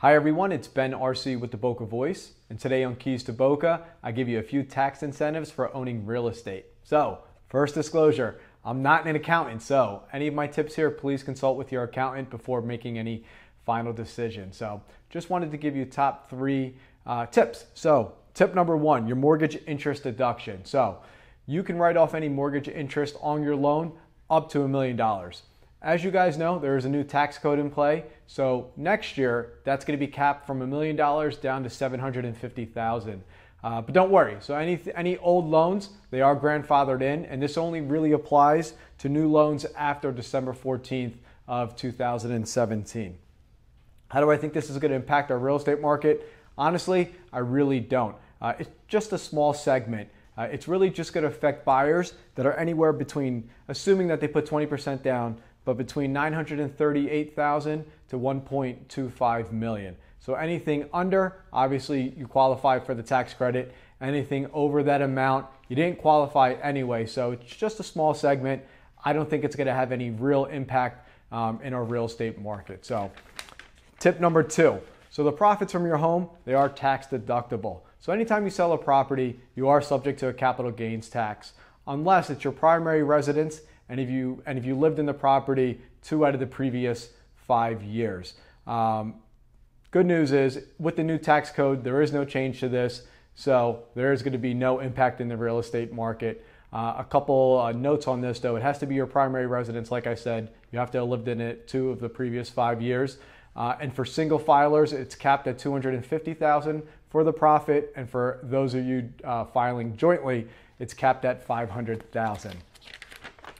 Hi everyone, it's Ben Arce with the Boca Voice, and today on Keys to Boca, I give you a few tax incentives for owning real estate. So, first disclosure, I'm not an accountant, so any of my tips here, please consult with your accountant before making any final decision. So, just wanted to give you top three uh, tips. So, tip number one, your mortgage interest deduction. So, you can write off any mortgage interest on your loan up to a million dollars. As you guys know, there is a new tax code in play. So next year, that's going to be capped from a million dollars down to 750,000. Uh, but don't worry. So any any old loans, they are grandfathered in, and this only really applies to new loans after December 14th of 2017. How do I think this is going to impact our real estate market? Honestly, I really don't. Uh, it's just a small segment. Uh, it's really just going to affect buyers that are anywhere between, assuming that they put 20% down but between 938,000 to 1.25 million. So anything under, obviously you qualify for the tax credit. Anything over that amount, you didn't qualify anyway. So it's just a small segment. I don't think it's going to have any real impact um, in our real estate market. So tip number two. So the profits from your home, they are tax deductible. So anytime you sell a property, you are subject to a capital gains tax, unless it's your primary residence and if you and if you lived in the property two out of the previous five years. Um, good news is with the new tax code, there is no change to this, so there is going to be no impact in the real estate market. Uh, a couple uh, notes on this though: it has to be your primary residence, like I said. You have to have lived in it two of the previous five years. Uh, and for single filers, it's capped at 250,000 for the profit, and for those of you uh, filing jointly, it's capped at 500,000.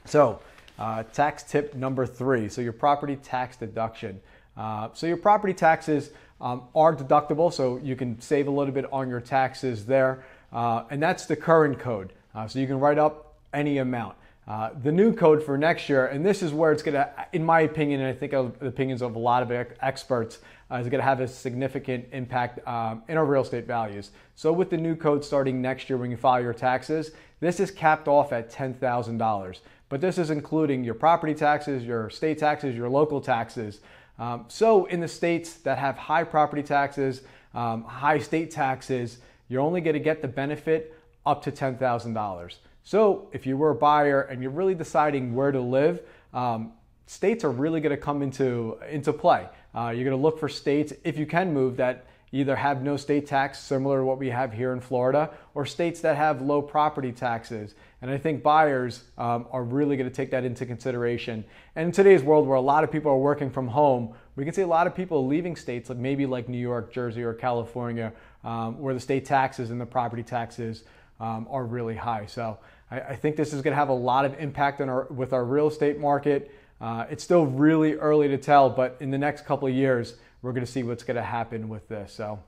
So, uh, tax tip number three. So, your property tax deduction. Uh, so, your property taxes um, are deductible, so you can save a little bit on your taxes there. Uh, and that's the current code. Uh, so, you can write up any amount. Uh, the new code for next year, and this is where it's going to, in my opinion, and I think of the opinions of a lot of experts, uh, is going to have a significant impact um, in our real estate values. So, with the new code starting next year when you file your taxes, this is capped off at $10,000. But this is including your property taxes, your state taxes, your local taxes. Um, so, in the states that have high property taxes, um, high state taxes, you're only going to get the benefit up to $10,000. So if you were a buyer and you're really deciding where to live, um, states are really going to come into into play. Uh, you're going to look for states if you can move that either have no state tax, similar to what we have here in Florida, or states that have low property taxes. And I think buyers um, are really going to take that into consideration. And in today's world, where a lot of people are working from home, we can see a lot of people leaving states like maybe like New York, Jersey, or California, um, where the state taxes and the property taxes um, are really high. So. I, I think this is going to have a lot of impact on our, with our real estate market. Uh, it's still really early to tell, but in the next couple of years, we're going to see what's going to happen with this. So,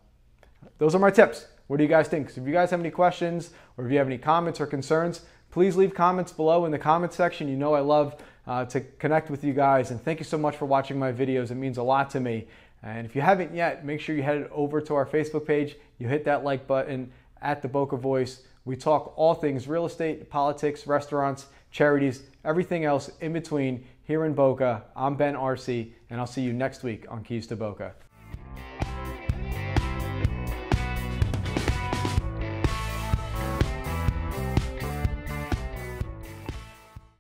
those are my tips. What do you guys think? So if you guys have any questions or if you have any comments or concerns, please leave comments below in the comments section. You know I love uh, to connect with you guys, and thank you so much for watching my videos. It means a lot to me. And if you haven't yet, make sure you head over to our Facebook page. You hit that like button at the Boca Voice. We talk all things real estate, politics, restaurants, charities, everything else in between here in Boca. I'm Ben Arce, and I'll see you next week on Keys to Boca.